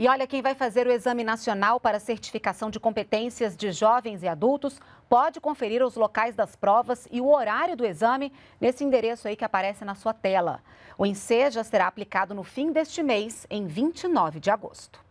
E olha, quem vai fazer o Exame Nacional para Certificação de Competências de Jovens e Adultos pode conferir os locais das provas e o horário do exame nesse endereço aí que aparece na sua tela. O enseja será aplicado no fim deste mês, em 29 de agosto.